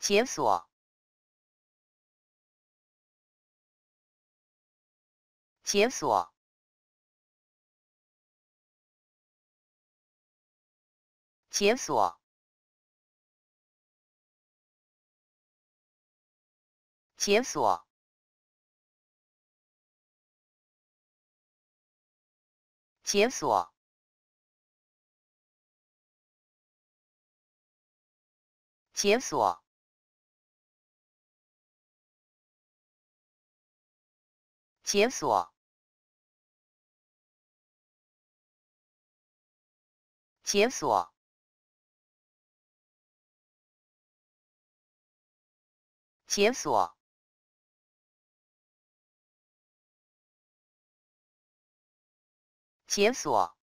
解锁，解锁，解锁，解锁，解锁，解锁。解锁，解锁，解锁，解锁。